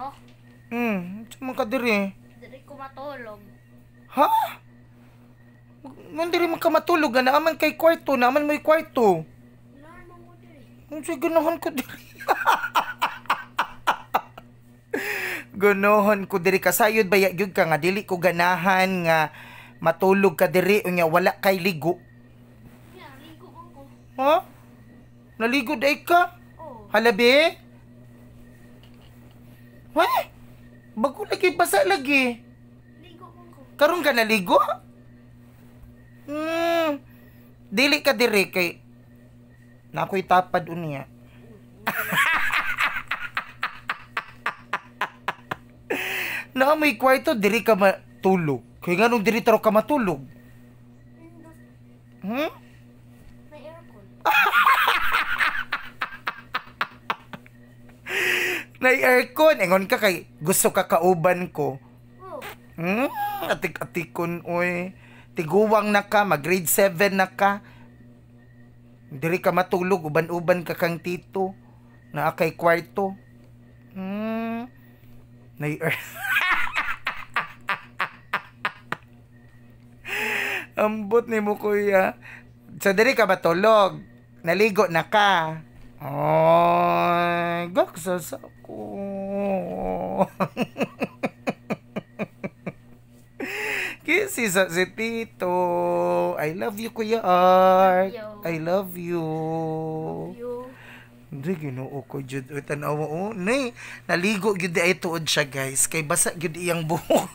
No? Hmm, sumang ka diri. Diri ko matulog. Ha? Mo diri man ka na aman kay kwarto na aman mo'y kwarto. Nano mo diri. Mo ganahan ko diri. ganohon ko diri kasayod ba yun ka nga dili ko ganahan nga matulog ka diri unya wala kay ligo. Yeah, ligo ko. Ha? Naligo day ka? Oh. Halabi? Weh, bago lagi, basa lagi. Ligo ko. Karong ka naligo? Hmm, dili ka diri kay na ako'y tapad unya. na may kwarto, diri ka matulog. Kaya nga nung diri taro ka matulog. Hmm? na aircon. Ingon eh, ka kay gusto ka kauban ko. Hmm, atik-atikon, oy. Tiguwang na ka, mag grade 7 na ka. Diri ka matulog, uban-uban ka kang tito. Na akay kwarto. Hmm, na Ambot ni mo kuya. So, diri ka matulog. Naligo na ka. Ay, gaksas ako. Kisses si Tito. I love you, Kuya Art. I love you. Hindi, ginoo ko jud. Uy, tanawa o. Oh. Nay, naligo jud ay tuod siya, guys. Kay basa jud iyang buhok.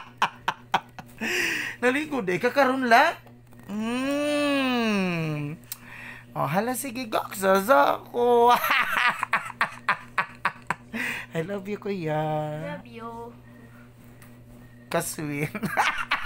naligo day. kakaroon la. Mm. Oh, hala sige, gokso ko. I love you, kuya. Love you. Kaswin.